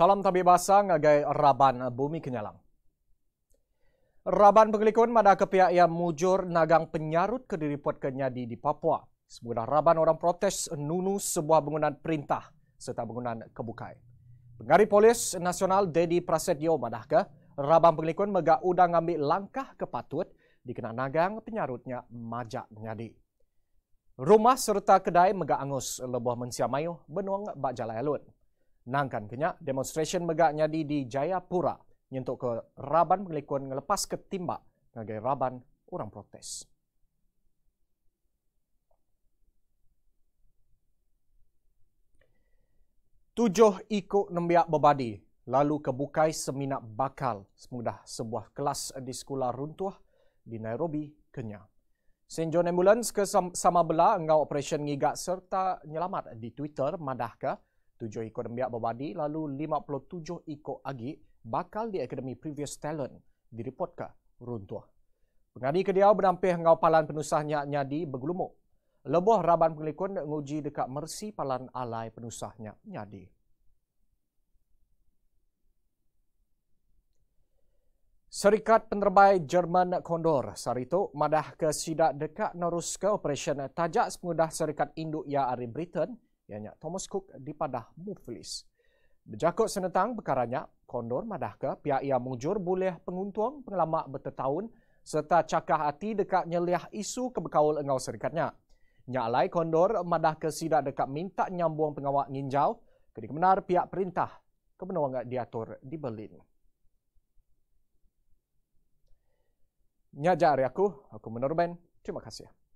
Salam tabi Basa, ngagai Raban Bumi Kenyalang. Raban Pengelikun mada ke pihak yang mujur nagang penyarut ke diri Puat Kenyadi di Papua. Semudah Raban orang protes nunu sebuah bangunan perintah serta bangunan kebukai. Pengari Polis Nasional Dedi Prasetyo mada ke Raban Pengelikun mega udah ngambil langkah kepatut dikenal nagang penyarutnya Majak Nyadi. Rumah serta kedai mega angus lebuh mensiamayuh benuang bak jalan elut nangkan kenyak demonstration megak nyadi di Jayapura nyentuk ke Raban pengelikuan ngelepas ketimbak ngagai Raban orang protes. Tujuh ikut nembiak berbadi lalu kebukai seminak bakal semudah sebuah kelas di sekolah runtuh di Nairobi, Kenya. St. John Ambulance ke sama bela engau operasi ngigak serta nyelamat di Twitter madahkah 7 ekor dembiak berbadi lalu 57 ekor agik bakal di Akademi Previous Talent direportkah runtuh. Pengadi Kediau berdampih dengan palan penusah Nyak Nyadi bergelumuk. Leboh Raban Pengelikun nak nguji dekat mersi palan alai penusah Nyak Nyadi. Serikat penerbai Jerman Kondor Sarito madah ke sidak dekat Norus ke operasi tajak semudah Serikat Induk Ya Ari Britain ianya Thomas Cook di padah Muflis. Berjakut senetang perkaranya, kondor madah ke pihak ia mujur boleh penguntung pengelama bertetahun serta cakah hati dekat nyeliah isu kebekaul engau serikatnya. Nyalai kondor madah ke sidak dekat minta nyambung pengawak nginjau ke dikemenar pihak perintah kebenuan diatur di Berlin. Nyajar aku, aku menurban. Terima kasih.